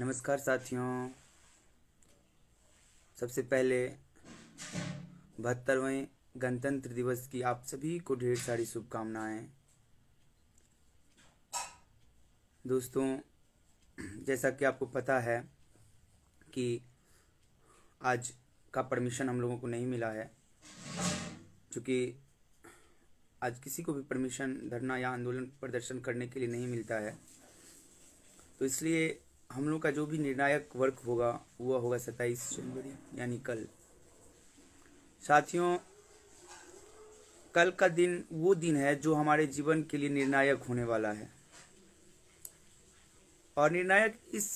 नमस्कार साथियों सबसे पहले बहत्तरवें गणतंत्र दिवस की आप सभी को ढेर सारी शुभकामनाएं दोस्तों जैसा कि आपको पता है कि आज का परमिशन हम लोगों को नहीं मिला है चूँकि आज किसी को भी परमिशन धरना या आंदोलन प्रदर्शन करने के लिए नहीं मिलता है तो इसलिए हम लोग का जो भी निर्णायक वर्क होगा वह होगा सत्ताईस जनवरी यानी कल साथियों कल का दिन वो दिन है जो हमारे जीवन के लिए निर्णायक होने वाला है और निर्णायक इस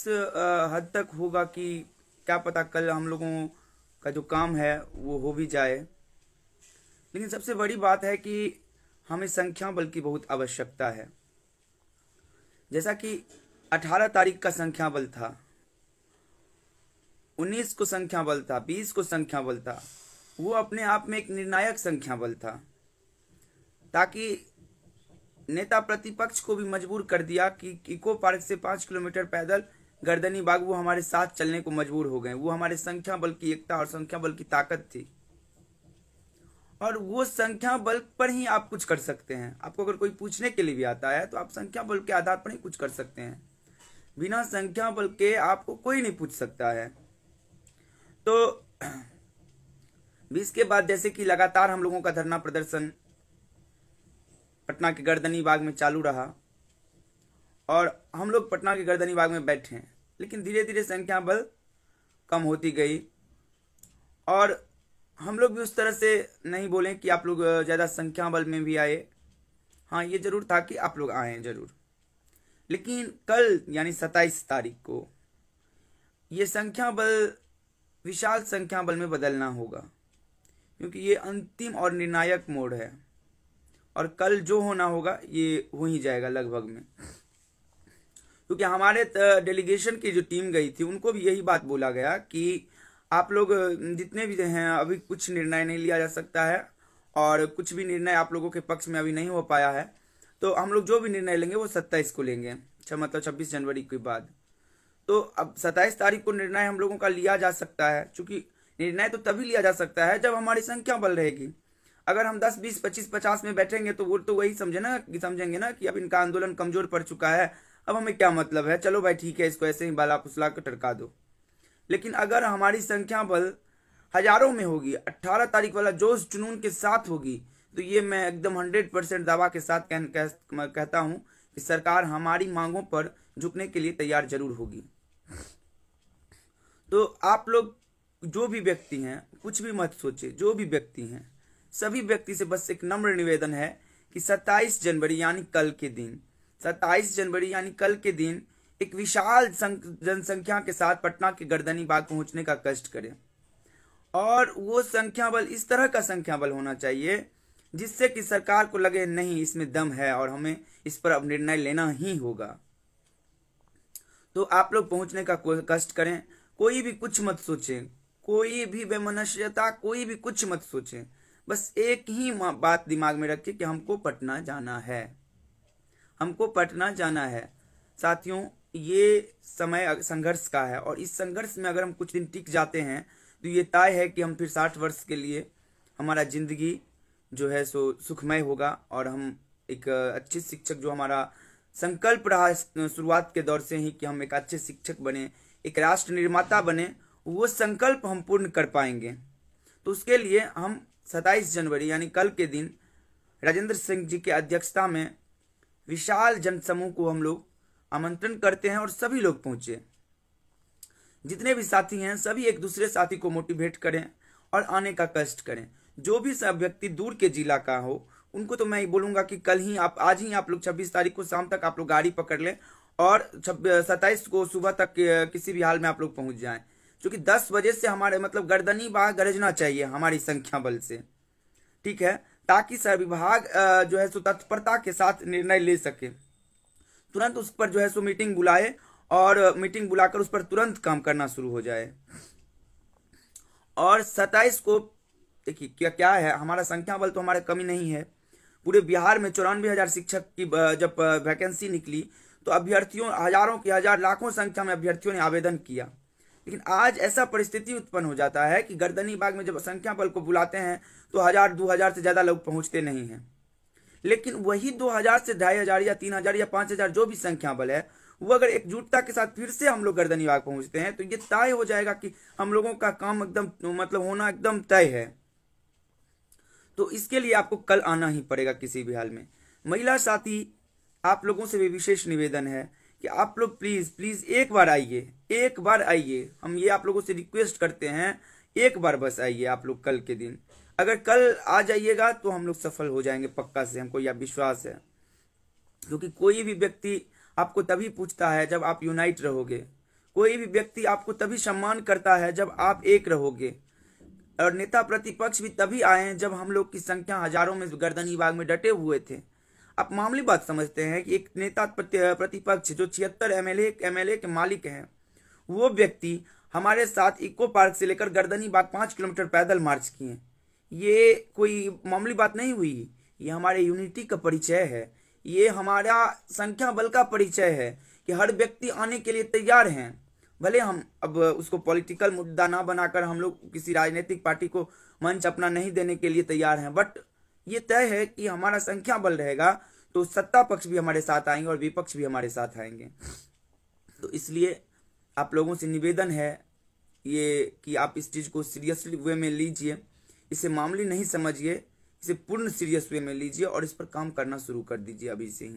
हद तक होगा कि क्या पता कल हम लोगों का जो काम है वो हो भी जाए लेकिन सबसे बड़ी बात है कि हमें संख्या बल की बहुत आवश्यकता है जैसा कि अठारह तारीख का संख्या बल था उन्नीस को संख्या बल था बीस को संख्या बल था वो अपने आप में एक निर्णायक संख्या बल था ताकि नेता प्रतिपक्ष को भी मजबूर कर दिया कि इको पार्क से पांच किलोमीटर पैदल गर्दनी बाग वो हमारे साथ चलने को मजबूर हो गए वो हमारे संख्या बल की एकता और संख्या बल की ताकत थी और वो संख्या बल पर ही आप कुछ कर सकते हैं आपको अगर कोई पूछने के लिए भी आता है तो आप संख्या बल के आधार पर ही कुछ कर सकते हैं बिना संख्या बल के आपको कोई नहीं पूछ सकता है तो बीस के बाद जैसे कि लगातार हम लोगों का धरना प्रदर्शन पटना के गर्दनी बाग में चालू रहा और हम लोग पटना के गर्दनी बाग में बैठे हैं लेकिन धीरे धीरे संख्या बल कम होती गई और हम लोग भी उस तरह से नहीं बोले कि आप लोग ज़्यादा संख्या बल में भी आए हाँ ये ज़रूर था कि आप लोग आए ज़रूर लेकिन कल यानी सत्ताईस तारीख को ये संख्या बल विशाल संख्या बल में बदलना होगा क्योंकि ये अंतिम और निर्णायक मोड है और कल जो होना होगा ये हो ही जाएगा लगभग में क्योंकि हमारे डेलीगेशन की जो टीम गई थी उनको भी यही बात बोला गया कि आप लोग जितने भी हैं अभी कुछ निर्णय नहीं लिया जा सकता है और कुछ भी निर्णय आप लोगों के पक्ष में अभी नहीं हो पाया है तो हम लोग जो भी निर्णय लेंगे वो सत्ताईस को लेंगे अच्छा मतलब छब्बीस जनवरी के बाद तो अब सत्ताईस तारीख को निर्णय हम लोगों का लिया जा सकता है चूंकि निर्णय तो तभी लिया जा सकता है जब हमारी संख्या बल रहेगी अगर हम 10, 20, 25, 50 में बैठेंगे तो वो तो वही समझे ना कि समझेंगे ना कि अब इनका आंदोलन कमजोर पड़ चुका है अब हमें क्या मतलब है चलो भाई ठीक है इसको ऐसे ही बाला फुसला कर टरका दो लेकिन अगर हमारी संख्या बल हजारों में होगी अट्ठारह तारीख वाला जोश जुनून के साथ होगी तो ये मैं एकदम हंड्रेड परसेंट दावा के साथ कह, कह, कहता हूं कि सरकार हमारी मांगों पर झुकने के लिए तैयार जरूर होगी तो आप लोग जो भी व्यक्ति हैं कुछ भी मत सोचे जो भी व्यक्ति हैं सभी व्यक्ति से बस एक नम्र निवेदन है कि 27 जनवरी यानी कल के दिन 27 जनवरी यानी कल के दिन एक विशाल जनसंख्या के साथ पटना के गर्दनी बाग पहुंचने का कष्ट करें और वो संख्या बल इस तरह का संख्या बल होना चाहिए जिससे कि सरकार को लगे नहीं इसमें दम है और हमें इस पर अब निर्णय लेना ही होगा तो आप लोग पहुंचने का कष्ट करें कोई भी कुछ मत सोचें कोई भी बेमनस्यता कोई भी कुछ मत सोचें बस एक ही बात दिमाग में रखें कि हमको पटना जाना है हमको पटना जाना है साथियों ये समय संघर्ष का है और इस संघर्ष में अगर हम कुछ दिन टिक जाते हैं तो ये तय है कि हम फिर साठ वर्ष के लिए हमारा जिंदगी जो है सो सुखमय होगा और हम एक अच्छे शिक्षक जो हमारा संकल्प रहा शुरुआत के दौर से ही कि हम एक अच्छे शिक्षक बने एक राष्ट्र निर्माता बने वो संकल्प हम पूर्ण कर पाएंगे तो उसके लिए हम 27 जनवरी यानी कल के दिन राजेंद्र सिंह जी के अध्यक्षता में विशाल जनसमूह को हम लोग आमंत्रण करते हैं और सभी लोग पहुंचे जितने भी साथी हैं सभी एक दूसरे साथी को मोटिवेट करें और आने का कष्ट करें जो भी व्यक्ति दूर के जिला का हो उनको तो मैं बोलूंगा कि कल ही आप आज ही आप लोग छब्बीस तारीख को शाम तक आप लोग गाड़ी पकड़ लें और सत्ताईस को सुबह तक किसी भी हाल में आप लोग पहुंच जाए क्योंकि दस बजे से हमारे मतलब गर्दनी बाह गरजना चाहिए हमारी संख्या बल से ठीक है ताकि सर विभाग जो है सो तत्परता के साथ निर्णय ले सके तुरंत उस पर जो है सो मीटिंग बुलाए और मीटिंग बुलाकर उस पर तुरंत काम करना शुरू हो जाए और सताइस को देखिए क्या क्या है हमारा संख्या बल तो हमारे कमी नहीं है पूरे बिहार में चौरानवे हज़ार शिक्षक की जब वैकेंसी निकली तो अभ्यर्थियों हजारों की हजार लाखों संख्या में अभ्यर्थियों ने आवेदन किया लेकिन आज ऐसा परिस्थिति उत्पन्न हो जाता है कि गर्दनी बाग में जब संख्या बल को बुलाते हैं तो हजार दो हजार से ज़्यादा लोग पहुंचते नहीं है लेकिन वही दो हजार से ढाई हजार या तीन हजार या पांच हजार जो भी संख्या बल है वो अगर एकजुटता के साथ फिर से हम लोग गर्दनी बाग पहुंचते हैं तो ये तय हो जाएगा कि हम लोगों का काम एकदम मतलब होना एकदम तय है तो इसके लिए आपको कल आना ही पड़ेगा किसी भी हाल में महिला साथी आप लोगों से भी विशेष निवेदन है कि आप लोग प्लीज़ प्लीज़ एक बार आइए एक बार आइए हम ये आप लोगों से रिक्वेस्ट करते हैं एक बार बस आइए आप लोग कल के दिन अगर कल आ जाइएगा तो हम लोग सफल हो जाएंगे पक्का से हमको यह विश्वास है क्योंकि कोई भी व्यक्ति आपको तभी पूछता है जब आप यूनाइट रहोगे कोई भी व्यक्ति आपको तभी सम्मान करता है जब आप एक रहोगे और नेता प्रतिपक्ष भी तभी आए हैं जब हम लोग की संख्या हजारों में गर्दनी बाग में डटे हुए थे आप मामूली बात समझते हैं कि एक नेता प्रतिपक्ष जो छिहत्तर एमएलए एमएलए के मालिक हैं वो व्यक्ति हमारे साथ इको पार्क से लेकर गर्दनी बाग पांच किलोमीटर पैदल मार्च किए ये कोई मामूली बात नहीं हुई ये हमारे यूनिटी का परिचय है ये हमारा संख्या बल का परिचय है कि हर व्यक्ति आने के लिए तैयार हैं भले हम अब उसको पॉलिटिकल मुद्दा ना बनाकर हम लोग किसी राजनीतिक पार्टी को मंच अपना नहीं देने के लिए तैयार हैं बट ये तय है कि हमारा संख्या बल रहेगा तो सत्ता पक्ष भी हमारे साथ आएंगे और विपक्ष भी हमारे साथ आएंगे तो इसलिए आप लोगों से निवेदन है ये कि आप इस चीज़ को सीरियसली वे में लीजिए इसे मामूली नहीं समझिए इसे पूर्ण सीरियस वे में लीजिए और इस पर काम करना शुरू कर दीजिए अभी से ही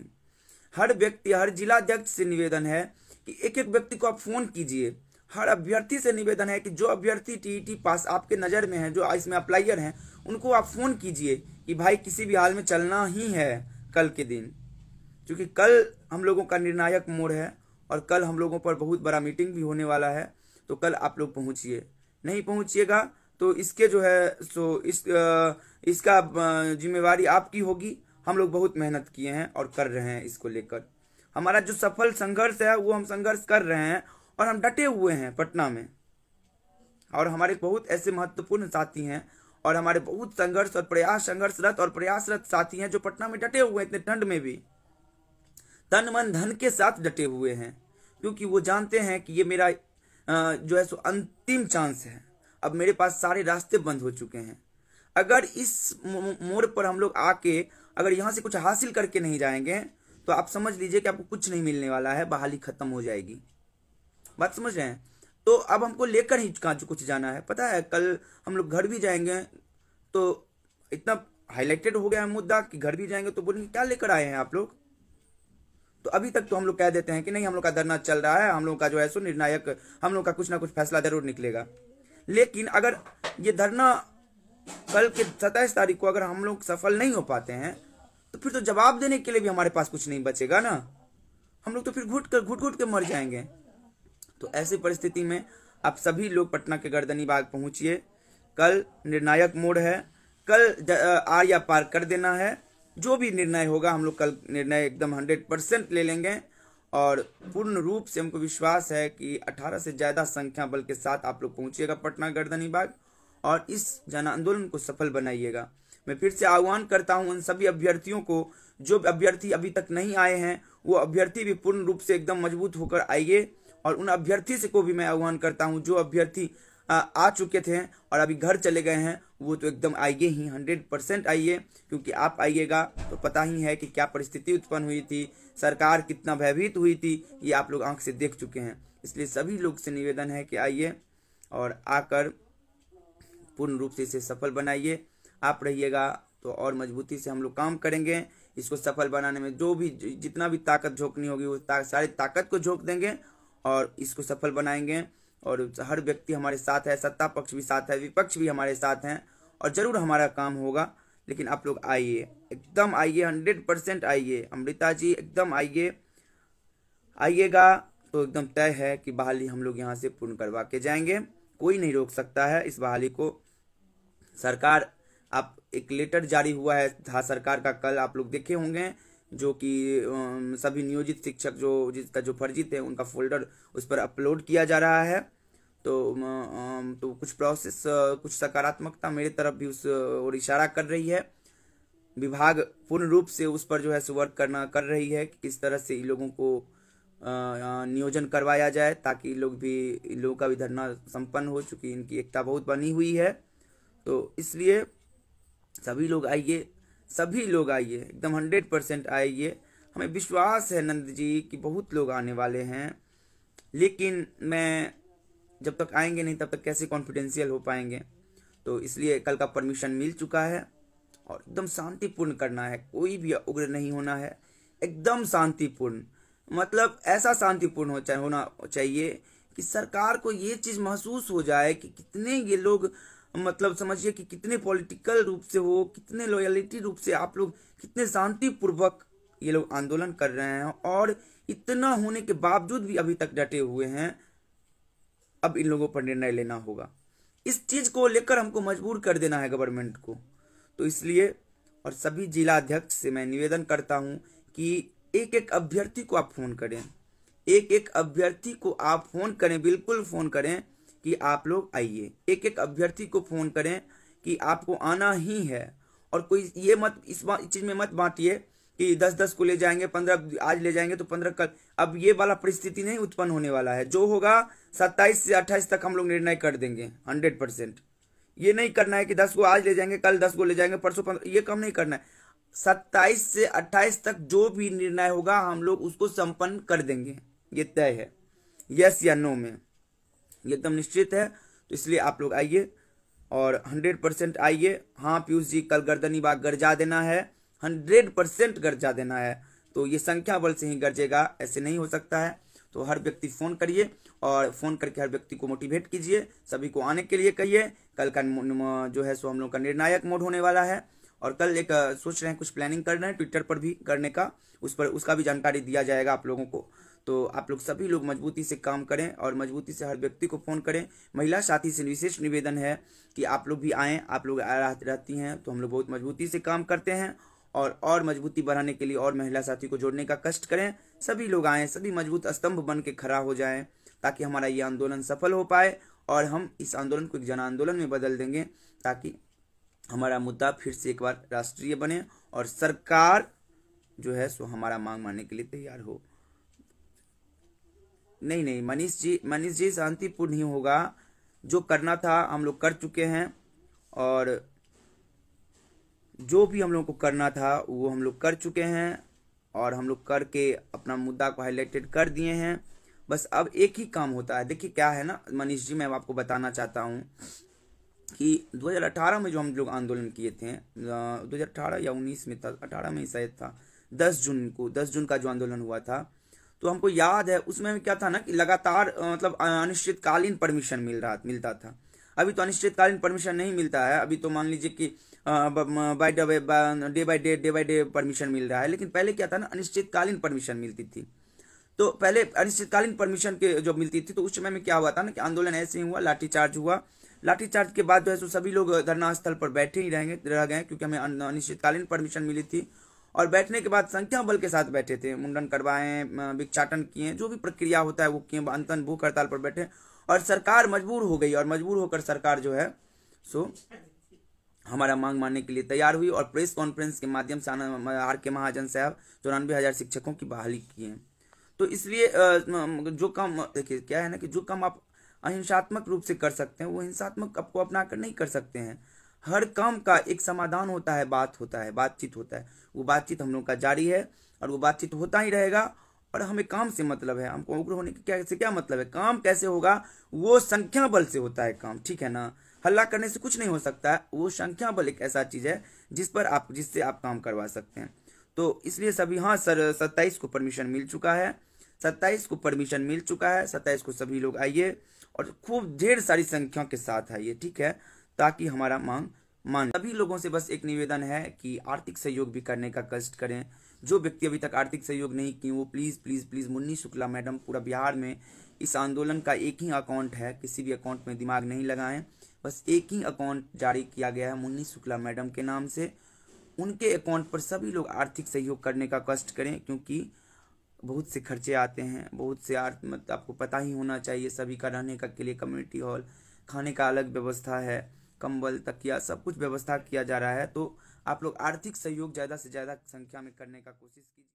हर व्यक्ति हर जिला अध्यक्ष से निवेदन है कि एक एक व्यक्ति को आप फोन कीजिए हर अभ्यर्थी से निवेदन है कि जो अभ्यर्थी टीईटी पास आपके नज़र में है जो इसमें अप्लायर हैं उनको आप फ़ोन कीजिए कि भाई किसी भी हाल में चलना ही है कल के दिन क्योंकि कल हम लोगों का निर्णायक मोड़ है और कल हम लोगों पर बहुत बड़ा मीटिंग भी होने वाला है तो कल आप लोग पहुंचिए नहीं पहुंचिएगा तो इसके जो है सो इस इसका जिम्मेवारी आपकी होगी हम लोग बहुत मेहनत किए हैं और कर रहे हैं इसको लेकर हमारा जो सफल संघर्ष है वो हम संघर्ष कर रहे हैं और हम डटे हुए हैं पटना में और हमारे बहुत ऐसे महत्वपूर्ण साथी हैं और हमारे बहुत संघर्ष और प्रयास संघर्षरत और प्रयासरत साथी हैं जो पटना में डटे हुए हैं इतने ठंड में भी तन मन धन के साथ डटे हुए हैं क्योंकि वो जानते हैं कि ये मेरा जो है सो अंतिम चांस है अब मेरे पास सारे रास्ते बंद हो चुके हैं अगर इस मोड़ पर हम लोग आके अगर यहाँ से कुछ हासिल करके नहीं जाएंगे तो आप समझ लीजिए कि आपको कुछ नहीं मिलने वाला है बहाली खत्म हो जाएगी बात समझ रहे हैं तो अब हमको लेकर ही कांचू कुछ जाना है पता है कल हम लोग घर भी जाएंगे तो इतना हाईलाइटेड हो गया है मुद्दा कि घर भी जाएंगे तो बोलेंगे क्या लेकर आए हैं आप लोग तो अभी तक तो हम लोग कह देते हैं कि नहीं हम लोग का धरना चल रहा है हम लोग का जो है सो निर्णायक हम लोग का कुछ ना कुछ फैसला जरूर निकलेगा लेकिन अगर ये धरना कल के सत्ताईस तारीख को अगर हम लोग सफल नहीं हो पाते हैं तो फिर तो जवाब देने के लिए भी हमारे पास कुछ नहीं बचेगा ना हम लोग तो फिर घुट कर घुट घुट के मर जाएंगे तो ऐसी परिस्थिति में आप सभी लोग पटना के गर्दनी बाग पहुंचिए कल निर्णायक मोड़ है कल आर्या पार कर देना है जो भी निर्णय होगा हम लोग कल निर्णय एकदम हंड्रेड परसेंट ले लेंगे और पूर्ण रूप से हमको विश्वास है कि 18 से ज़्यादा संख्या बल के साथ आप लोग पहुंचिएगा पटना गर्दनी बाग और इस जन आंदोलन को सफल बनाइएगा मैं फिर से आह्वान करता हूं उन सभी अभ्यर्थियों को जो अभ्यर्थी अभी तक नहीं आए हैं वो अभ्यर्थी भी पूर्ण रूप से एकदम मजबूत होकर आइए और उन अभ्यर्थी से को भी मैं आह्वान करता हूँ जो अभ्यर्थी आ, आ चुके थे और अभी घर चले गए हैं वो तो एकदम आइए ही हंड्रेड परसेंट आइए क्योंकि आप आइएगा तो पता ही है कि क्या परिस्थिति उत्पन्न हुई थी सरकार कितना भयभीत हुई थी ये आप लोग आंख से देख चुके हैं इसलिए सभी लोग से निवेदन है कि आइए और आकर पूर्ण रूप से इसे सफल बनाइए आप रहिएगा तो और मजबूती से हम लोग काम करेंगे इसको सफल बनाने में जो भी जितना भी ताकत झोंकनी होगी वो ता, सारी ताकत को झोंक देंगे और इसको सफल बनाएंगे और हर व्यक्ति हमारे साथ है सत्ता पक्ष भी साथ है विपक्ष भी हमारे साथ हैं और ज़रूर हमारा काम होगा लेकिन आप लोग आइए एकदम आइए हंड्रेड परसेंट आइए अमृता जी एकदम आइए आइएगा तो एकदम तय है कि बहाली हम लोग यहाँ से पूर्ण करवा के जाएंगे कोई नहीं रोक सकता है इस बहाली को सरकार आप एक लेटर जारी हुआ है था हाँ, सरकार का कल आप लोग देखे होंगे जो कि सभी नियोजित शिक्षक जो जिसका जो फर्जी थे उनका फोल्डर उस पर अपलोड किया जा रहा है तो तो कुछ प्रोसेस कुछ सकारात्मकता मेरे तरफ भी उस और इशारा कर रही है विभाग पूर्ण रूप से उस पर जो है वर्क करना कर रही है कि किस तरह से इन लोगों को नियोजन करवाया जाए ताकि लोग भी इन लोगों का भी धरना संपन्न हो चूँकि इनकी एकता बहुत बनी हुई है तो इसलिए सभी लोग आइए सभी लोग आइए एकदम हंड्रेड परसेंट आइए हमें विश्वास है नंद जी कि बहुत लोग आने वाले हैं लेकिन मैं जब तक आएंगे नहीं तब तक कैसे कॉन्फिडेंशियल हो पाएंगे तो इसलिए कल का परमिशन मिल चुका है और एकदम शांतिपूर्ण करना है कोई भी उग्र नहीं होना है एकदम शांतिपूर्ण मतलब ऐसा शांतिपूर्ण हो चाहे होना चाहिए कि सरकार को ये चीज़ महसूस हो जाए कि कितने ये लोग मतलब समझिए कि कितने पॉलिटिकल रूप से हो कितने लॉयलिटी रूप से आप लोग कितने शांतिपूर्वक ये लोग आंदोलन कर रहे हैं और इतना होने के बावजूद भी अभी तक डटे हुए हैं अब इन लोगों पर निर्णय लेना होगा इस चीज़ को लेकर हमको मजबूर कर देना है गवर्नमेंट को तो इसलिए और सभी जिला अध्यक्ष से मैं निवेदन करता हूं कि एक एक अभ्यर्थी को आप फ़ोन करें एक एक अभ्यर्थी को आप फ़ोन करें बिल्कुल फ़ोन करें कि आप लोग आइए एक एक अभ्यर्थी को फ़ोन करें कि आपको आना ही है और कोई ये मत इस चीज़ में मत बांटिए कि दस दस को ले जाएंगे पंद्रह आज ले जाएंगे तो पंद्रह कल अब ये वाला परिस्थिति नहीं उत्पन्न होने वाला है जो होगा सत्ताईस से अट्ठाईस तक हम लोग निर्णय कर देंगे हंड्रेड परसेंट ये नहीं करना है कि दस को आज ले जाएंगे कल दस को ले जाएंगे परसों पंद्रह ये कम नहीं करना है सत्ताईस से अट्ठाईस तक जो भी निर्णय होगा हम लोग उसको संपन्न कर देंगे ये तय है यस या नो में एकदम निश्चित है तो इसलिए आप लोग आइए और हंड्रेड परसेंट आइए हाँ पीयूष जी कल गर्दनी बाग गरजा देना है हंड्रेड परसेंट गरजा देना है तो ये संख्या बल से ही गरजेगा ऐसे नहीं हो सकता है तो हर व्यक्ति फ़ोन करिए और फ़ोन करके हर व्यक्ति को मोटिवेट कीजिए सभी को आने के लिए कहिए कल का जो है सो हम लोग का निर्णायक मोड होने वाला है और कल एक सोच रहे हैं कुछ प्लानिंग कर रहे हैं ट्विटर पर भी करने का उस पर उसका भी जानकारी दिया जाएगा आप लोगों को तो आप लोग सभी लोग मजबूती से काम करें और मजबूती से हर व्यक्ति को फ़ोन करें महिला साथी से विशेष निवेदन है कि आप लोग भी आएँ आप लोग रहती हैं तो हम लोग बहुत मजबूती से काम करते हैं और और मजबूती बढ़ाने के लिए और महिला साथी को जोड़ने का कष्ट करें सभी लोग आएँ सभी मजबूत स्तंभ बन के खड़ा हो जाए ताकि हमारा ये आंदोलन सफल हो पाए और हम इस आंदोलन को एक जन आंदोलन में बदल देंगे ताकि हमारा मुद्दा फिर से एक बार राष्ट्रीय बने और सरकार जो है सो हमारा मांग मानने के लिए तैयार हो नहीं नहीं मनीष जी मनीष जी शांतिपूर्ण ही होगा जो करना था हम लोग कर चुके हैं और जो भी हम लोग को करना था वो हम लोग कर चुके हैं और हम लोग करके अपना मुद्दा को हाईलाइटेड कर दिए हैं बस अब एक ही काम होता है देखिए क्या है ना मनीष जी मैं आपको बताना चाहता हूँ कि 2018 में जो हम लोग आंदोलन किए थे 2018 या 19 में था 18 में ही शायद था 10 जून को 10 जून का जो आंदोलन हुआ था तो हमको याद है उसमें क्या था ना कि लगातार मतलब अनिश्चितकालीन परमिशन मिल रहा मिलता था अभी तो अनिश्चितकालीन परमिशन नहीं मिलता है अभी तो मान लीजिए कि by day by day day by day permission मिल रहा है लेकिन पहले क्या था ना अनिश्चितकालीन परमिशन मिलती थी तो पहले अनिश्चितकालीन परमिशन के जो मिलती थी तो उस समय में क्या हुआ था ना कि आंदोलन ऐसे ही हुआ लाठीचार्ज हुआ लाठीचार्ज के बाद जो है सो सभी लोग धरना स्थल पर बैठे ही रहेंगे रह गए क्योंकि हमें अनिश्चितकालीन परमिशन मिली थी और बैठने के बाद संख्या बल के साथ बैठे थे मुंडन करवाए भिक्षाटन किए जो भी प्रक्रिया होता है वो किए अंतन भूख हड़ताल पर बैठे और सरकार मजबूर हो गई और मजबूर होकर सरकार जो है सो हमारा मांग मानने के लिए तैयार हुई और प्रेस कॉन्फ्रेंस के माध्यम से आर के महाजन साहब चौरानवे हजार शिक्षकों की बहाली किए तो इसलिए जो काम देखिए क्या है ना कि जो काम आप अहिंसात्मक रूप से कर सकते हैं वो हिंसात्मक आपको अपना कर नहीं कर सकते हैं हर काम का एक समाधान होता है बात होता है बातचीत होता है वो बातचीत हम लोग का जारी है और वो बातचीत होता ही रहेगा और हमें काम से मतलब है हमको उग्र होने क्या से क्या मतलब है काम कैसे होगा वो संख्या बल से होता है काम ठीक है ना हल्ला करने से कुछ नहीं हो सकता है वो संख्या बल एक ऐसा चीज़ है जिस पर आप जिससे आप काम करवा सकते हैं तो इसलिए सभी हाँ सर सत्ताईस को परमिशन मिल चुका है सत्ताईस को परमिशन मिल चुका है सत्ताईस को सभी लोग आइए और खूब ढेर सारी संख्या के साथ आइए ठीक है ताकि हमारा मांग मान सभी लोगों से बस एक निवेदन है कि आर्थिक सहयोग भी करने का कष्ट करें जो व्यक्ति अभी तक आर्थिक सहयोग नहीं किए वो please please please Munni Shukla madam पूरा बिहार में इस आंदोलन का एक ही अकाउंट है किसी भी अकाउंट में दिमाग नहीं लगाएं बस एक ही अकाउंट जारी किया गया है मुन्नी शुक्ला मैडम के नाम से उनके अकाउंट पर सभी लोग आर्थिक सहयोग करने का कष्ट करें क्योंकि बहुत से खर्चे आते हैं बहुत से आर्थ मतलब आपको पता ही होना चाहिए सभी का रहने का के लिए कम्युनिटी हॉल खाने का अलग व्यवस्था है कंबल तकिया सब कुछ व्यवस्था किया जा रहा है तो आप लोग आर्थिक सहयोग ज़्यादा से ज़्यादा संख्या में करने का कोशिश कीजिए